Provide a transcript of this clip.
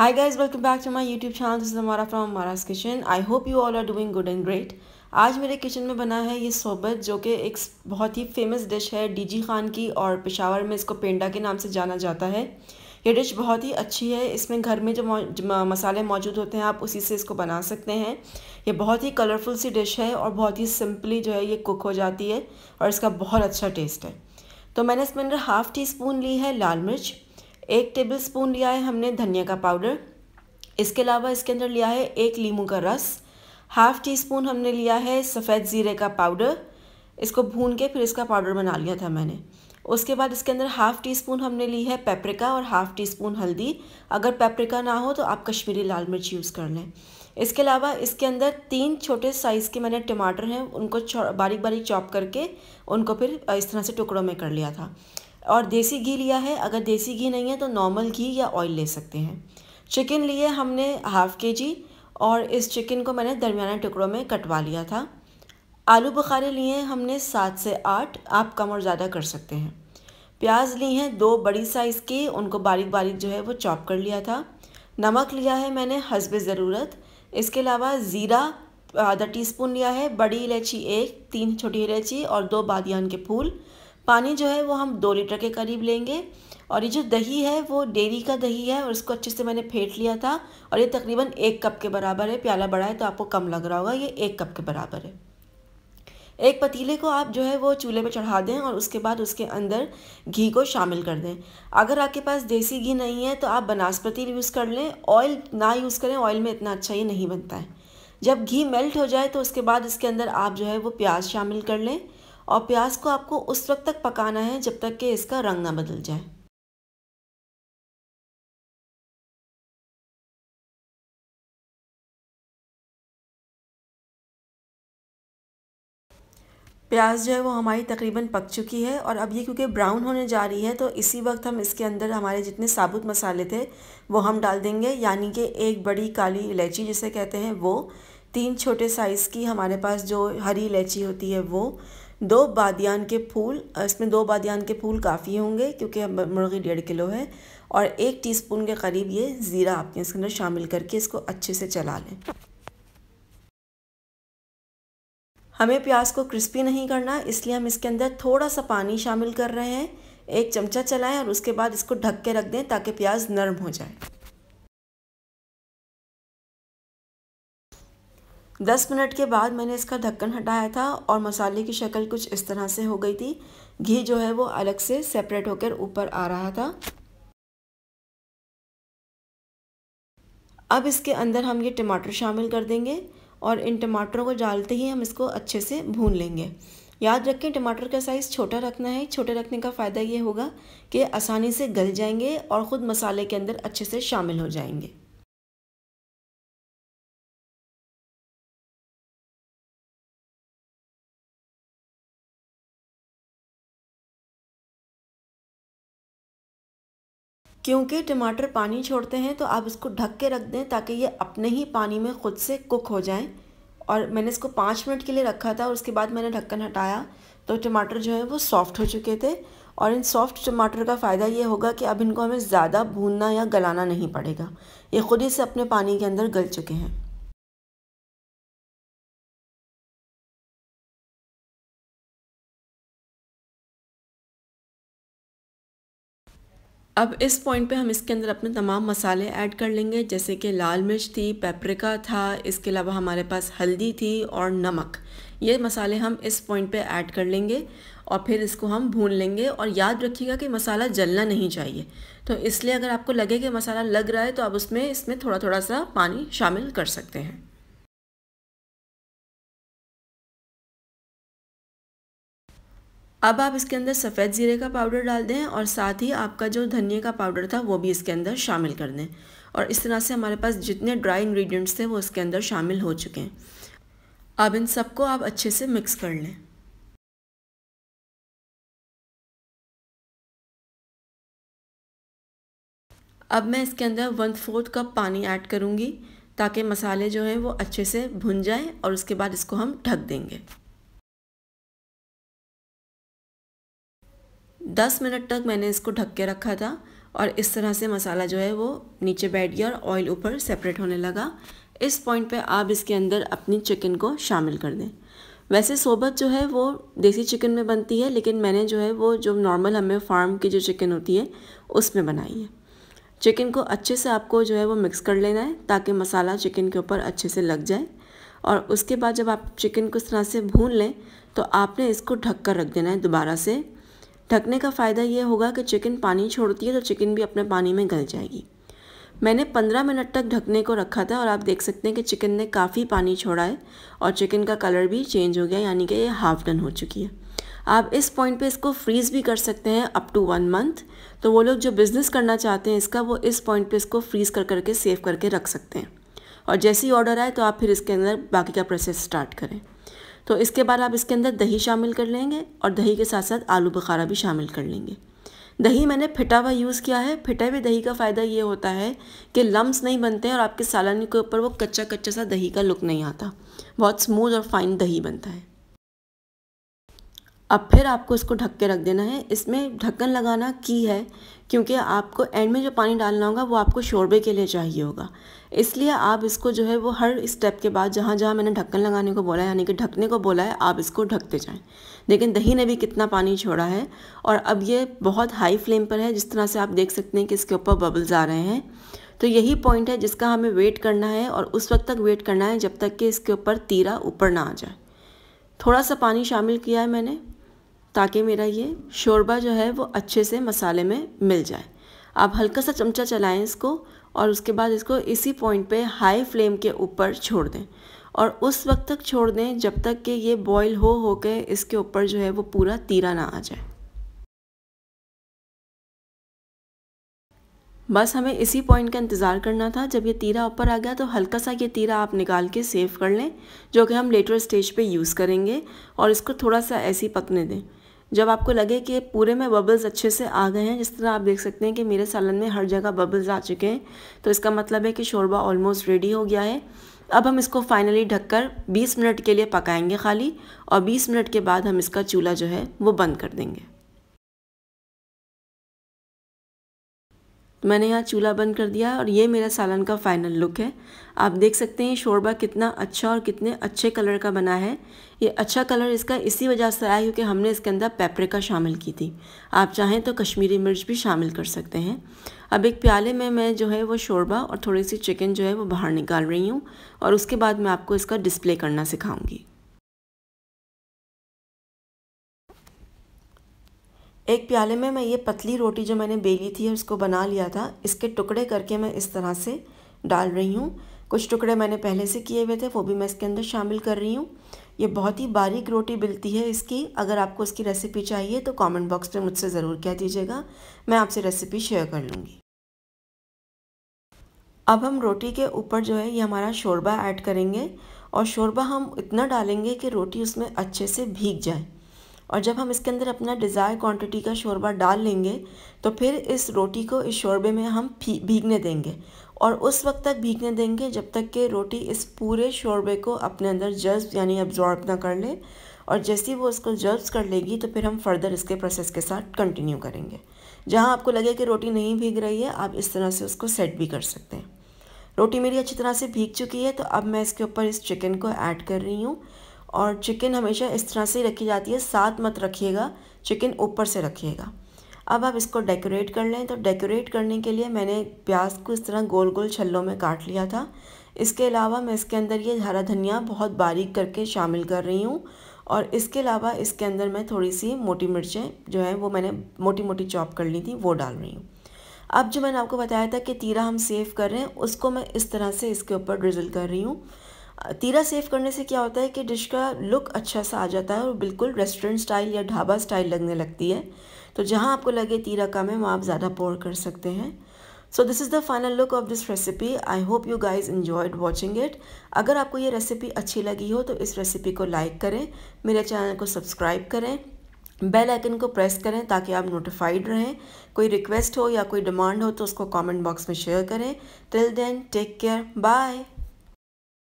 high guys welcome back to my YouTube channel this हमारा Amara हमारा kitchen I hope you all are doing good and great आज मेरे kitchen में बना है ये सोबत जो कि एक बहुत ही फेमस डिश है डीजी खान की और पेशावर में इसको पेंडा के नाम से जाना जाता है ये डिश बहुत ही अच्छी है इसमें घर में जो, जो मसाले मौजूद होते हैं आप उसी से इसको बना सकते हैं ये बहुत ही कलरफुल सी डिश है और बहुत ही सिंपली जो है ये कुक हो जाती है और इसका बहुत अच्छा टेस्ट है तो मैंने इसमें अंदर हाफ़ टी स्पून ली है लाल मिर्च एक टेबल स्पून लिया है हमने धनिया का पाउडर इसके अलावा इसके अंदर लिया है एक लीमू का रस हाफ टी स्पून हमने लिया है सफ़ेद ज़ीरे का पाउडर इसको भून के फिर इसका पाउडर बना लिया था मैंने उसके बाद इसके अंदर हाफ़ टी स्पून हमने ली है पेपरिका और हाफ़ टी स्पून हल्दी अगर पेपरिका ना हो तो आप कश्मीरी लाल मिर्च यूज़ कर लें इसके अलावा इसके अंदर तीन छोटे साइज़ के मैंने टमाटर हैं उनको बारीक बारीक चॉप करके उनको फिर इस तरह से टुकड़ों में कर लिया था और देसी घी लिया है अगर देसी घी नहीं है तो नॉर्मल घी या ऑयल ले सकते हैं चिकन लिए हमने हाफ़ के जी और इस चिकन को मैंने दरमियाना टुकड़ों में कटवा लिया था आलू बुखारे लिए हमने सात से आठ आप कम और ज़्यादा कर सकते हैं प्याज ली हैं दो बड़ी साइज़ की उनको बारीक बारीक जो है वो चॉप कर लिया था नमक लिया है मैंने हसब ज़रूरत इसके अलावा ज़ीरा आधा टीस्पून लिया है बड़ी इलायची एक तीन छोटी इलायची और दो बादियान के फूल पानी जो है वो हम दो लीटर के करीब लेंगे और ये जो दही है वो डेरी का दही है और इसको अच्छे से मैंने फेंट लिया था और ये तकरीबन एक कप के बराबर है प्याला बड़ा है तो आपको कम लग रहा होगा ये एक कप के बराबर है एक पतीले को आप जो है वो चूल्हे पर चढ़ा दें और उसके बाद उसके अंदर घी को शामिल कर दें अगर आपके पास देसी घी नहीं है तो आप बनास्पति यूज़ कर लें ऑयल ना यूज़ करें ऑयल में इतना अच्छा ये नहीं बनता है जब घी मेल्ट हो जाए तो उसके बाद इसके अंदर आप जो है वो प्याज शामिल कर लें और प्याज को आपको उस वक्त तक पकाना है जब तक कि इसका रंग ना बदल जाए प्याज जो है वो हमारी तकरीबन पक चुकी है और अब ये क्योंकि ब्राउन होने जा रही है तो इसी वक्त हम इसके अंदर हमारे जितने साबुत मसाले थे वो हम डाल देंगे यानी कि एक बड़ी काली इलायची जिसे कहते हैं वो तीन छोटे साइज़ की हमारे पास जो हरी इलायची होती है वो दो बादियान के फूल इसमें दो बादियान के फूल काफ़ी होंगे क्योंकि मुर्गी डेढ़ किलो है और एक टीस्पून के करीब ये ज़ीरा आपने इसके अंदर शामिल करके इसको अच्छे से चला लें हमें प्याज को क्रिस्पी नहीं करना इसलिए हम इसके अंदर थोड़ा सा पानी शामिल कर रहे हैं एक चमचा चलाएं और उसके बाद इसको ढक के रख दें ताकि प्याज नरम हो जाए दस मिनट के बाद मैंने इसका ढक्कन हटाया था और मसाले की शक्ल कुछ इस तरह से हो गई थी घी जो है वो अलग से सेपरेट होकर ऊपर आ रहा था अब इसके अंदर हम ये टमाटर शामिल कर देंगे और इन टमाटरों को डालते ही हम इसको अच्छे से भून लेंगे याद रखें टमाटर का साइज़ छोटा रखना है छोटे रखने का फ़ायदा ये होगा कि आसानी से गल जाएंगे और ख़ुद मसाले के अंदर अच्छे से शामिल हो जाएंगे क्योंकि टमाटर पानी छोड़ते हैं तो आप इसको ढक के रख दें ताकि ये अपने ही पानी में ख़ुद से कुक हो जाएं और मैंने इसको पाँच मिनट के लिए रखा था और उसके बाद मैंने ढक्कन हटाया तो टमाटर जो है वो सॉफ्ट हो चुके थे और इन सॉफ्ट टमाटर का फ़ायदा ये होगा कि अब इनको हमें ज़्यादा भूनना या गलाना नहीं पड़ेगा ये ख़ुद ही से अपने पानी के अंदर गल चुके हैं अब इस पॉइंट पे हम इसके अंदर अपने तमाम मसाले ऐड कर लेंगे जैसे कि लाल मिर्च थी पेपरिका था इसके अलावा हमारे पास हल्दी थी और नमक ये मसाले हम इस पॉइंट पे ऐड कर लेंगे और फिर इसको हम भून लेंगे और याद रखिएगा कि मसाला जलना नहीं चाहिए तो इसलिए अगर आपको लगे कि मसाला लग रहा है तो आप उसमें इसमें थोड़ा थोड़ा सा पानी शामिल कर सकते हैं अब आप इसके अंदर सफ़ेद ज़ीरे का पाउडर डाल दें और साथ ही आपका जो धनिया का पाउडर था वो भी इसके अंदर शामिल कर दें और इस तरह से हमारे पास जितने ड्राई इंग्रेडिएंट्स थे वो इसके अंदर शामिल हो चुके हैं अब इन सबको आप अच्छे से मिक्स कर लें अब मैं इसके अंदर वन फोर्थ कप पानी ऐड करूँगी ताकि मसाले जो हैं वो अच्छे से भुन जाएं और उसके बाद इसको हम ढक देंगे दस मिनट तक मैंने इसको ढक के रखा था और इस तरह से मसाला जो है वो नीचे बैठ गया और ऑयल ऊपर सेपरेट होने लगा इस पॉइंट पे आप इसके अंदर अपनी चिकन को शामिल कर दें वैसे सोबत जो है वो देसी चिकन में बनती है लेकिन मैंने जो है वो जो नॉर्मल हमें फार्म की जो चिकन होती है उसमें बनाई है चिकन को अच्छे से आपको जो है वो मिक्स कर लेना है ताकि मसाला चिकन के ऊपर अच्छे से लग जाए और उसके बाद जब आप चिकन को इस तरह से भून लें तो आपने इसको ढक कर रख देना है दोबारा से ढकने का फ़ायदा ये होगा कि चिकन पानी छोड़ती है तो चिकन भी अपने पानी में गल जाएगी मैंने 15 मिनट तक ढकने को रखा था और आप देख सकते हैं कि चिकन ने काफ़ी पानी छोड़ा है और चिकन का कलर भी चेंज हो गया यानी कि ये हाफ डन हो चुकी है आप इस पॉइंट पे इसको फ्रीज़ भी कर सकते हैं अप टू वन मंथ तो वो लोग जो बिज़नेस करना चाहते हैं इसका वो इस पॉइंट पे इसको फ्रीज़ कर करके सेव करके रख सकते हैं और जैसे ही ऑर्डर आए तो आप फिर इसके अंदर बाकी का प्रोसेस स्टार्ट करें तो इसके बाद आप इसके अंदर दही शामिल कर लेंगे और दही के साथ साथ आलू बुखारा भी शामिल कर लेंगे दही मैंने फिटा हुआ यूज़ किया है फिटे हुए दही का फ़ायदा ये होता है कि लम्स नहीं बनते हैं और आपके सालानी के ऊपर वो कच्चा कच्चा सा दही का लुक नहीं आता बहुत स्मूथ और फाइन दही बनता है अब फिर आपको इसको ढक के रख देना है इसमें ढक्कन लगाना की है क्योंकि आपको एंड में जो पानी डालना होगा वो आपको शोरबे के लिए चाहिए होगा इसलिए आप इसको जो है वो हर स्टेप के बाद जहाँ जहाँ मैंने ढक्कन लगाने को बोला है यानी कि ढकने को बोला है आप इसको ढकते जाएं लेकिन दही ने भी कितना पानी छोड़ा है और अब ये बहुत हाई फ्लेम पर है जिस तरह से आप देख सकते हैं कि इसके ऊपर बबल्स आ रहे हैं तो यही पॉइंट है जिसका हमें वेट करना है और उस वक्त तक वेट करना है जब तक कि इसके ऊपर तीरा ऊपर ना आ जाए थोड़ा सा पानी शामिल किया है मैंने ताकि मेरा ये शोरबा जो है वो अच्छे से मसाले में मिल जाए आप हल्का सा चमचा चलाएं इसको और उसके बाद इसको इसी पॉइंट पे हाई फ्लेम के ऊपर छोड़ दें और उस वक्त तक छोड़ दें जब तक कि ये बॉईल हो हो के इसके ऊपर जो है वो पूरा तीरा ना आ जाए बस हमें इसी पॉइंट का इंतज़ार करना था जब ये तीरा ऊपर आ गया तो हल्का सा ये तीरा आप निकाल के सेव कर लें जो कि हम लेटर स्टेज पे यूज़ करेंगे और इसको थोड़ा सा ऐसे ही पकने दें जब आपको लगे कि पूरे में बबल्स अच्छे से आ गए हैं जिस तरह आप देख सकते हैं कि मेरे सालन में हर जगह बबल्स आ चुके हैं तो इसका मतलब है कि शोरबा ऑलमोस्ट रेडी हो गया है अब हम इसको फाइनली ढककर 20 मिनट के लिए पकाएंगे खाली और 20 मिनट के बाद हम इसका चूल्हा जो है वो बंद कर देंगे मैंने यहाँ चूल्हा बंद कर दिया और ये मेरा सालन का फाइनल लुक है आप देख सकते हैं शोरबा कितना अच्छा और कितने अच्छे कलर का बना है ये अच्छा कलर इसका इसी वजह से आया क्योंकि हमने इसके अंदर पेपरिका शामिल की थी आप चाहें तो कश्मीरी मिर्च भी शामिल कर सकते हैं अब एक प्याले में मैं जो है वो शोरबा और थोड़ी सी चिकन जो है वो बाहर निकाल रही हूँ और उसके बाद मैं आपको इसका डिस्प्ले करना सिखाऊँगी एक प्याले में मैं ये पतली रोटी जो मैंने बेली थी और उसको बना लिया था इसके टुकड़े करके मैं इस तरह से डाल रही हूँ कुछ टुकड़े मैंने पहले से किए हुए थे वो भी मैं इसके अंदर शामिल कर रही हूँ ये बहुत ही बारीक रोटी मिलती है इसकी अगर आपको इसकी रेसिपी चाहिए तो कमेंट बॉक्स में मुझसे ज़रूर कह दीजिएगा मैं आपसे रेसिपी शेयर कर लूँगी अब हम रोटी के ऊपर जो है ये हमारा शोरबा ऐड करेंगे और शोरबा हम इतना डालेंगे कि रोटी उसमें अच्छे से भीग जाए और जब हम इसके अंदर अपना डिज़ायर क्वांटिटी का शोरबा डाल लेंगे तो फिर इस रोटी को इस शोरबे में हम भीगने देंगे और उस वक्त तक भीगने देंगे जब तक कि रोटी इस पूरे शोरबे को अपने अंदर जज्ब यानी अब्जॉर्ब ना कर ले और जैसे वो उसको जर्ब्स कर लेगी तो फिर हम फर्दर इसके प्रोसेस के साथ कंटिन्यू करेंगे जहाँ आपको लगे कि रोटी नहीं भीग रही है आप इस तरह से उसको सेट भी कर सकते हैं रोटी मेरी अच्छी तरह से भीग चुकी है तो अब मैं इसके ऊपर इस चिकन को ऐड कर रही हूँ और चिकन हमेशा इस तरह से ही रखी जाती है साथ मत रखिएगा चिकन ऊपर से रखिएगा अब आप इसको डेकोरेट कर लें तो डेकोरेट करने के लिए मैंने प्याज को इस तरह गोल गोल छल्लों में काट लिया था इसके अलावा मैं इसके अंदर ये हरा धनिया बहुत बारीक करके शामिल कर रही हूँ और इसके अलावा इसके अंदर मैं थोड़ी सी मोटी मिर्चें जो हैं वो मैंने मोटी मोटी चॉप कर ली थी वो डाल रही हूँ अब जो मैंने आपको बताया था कि तीरा हम सेव कर रहे हैं उसको मैं इस तरह से इसके ऊपर ड्रिजल कर रही हूँ तीरा सेव करने से क्या होता है कि डिश का लुक अच्छा सा आ जाता है और बिल्कुल रेस्टोरेंट स्टाइल या ढाबा स्टाइल लगने लगती है तो जहाँ आपको लगे तीरा कम है वहाँ आप ज़्यादा पोर कर सकते हैं so this is the final look of this recipe I hope you guys enjoyed watching it अगर आपको ये रेसिपी अच्छी लगी हो तो इस रेसिपी को लाइक करें मेरे चैनल को सब्सक्राइब करें बेल आइकन को प्रेस करें ताकि आप नोटिफाइड रहें कोई रिक्वेस्ट हो या कोई डिमांड हो तो उसको कमेंट बॉक्स में शेयर करें till then take care bye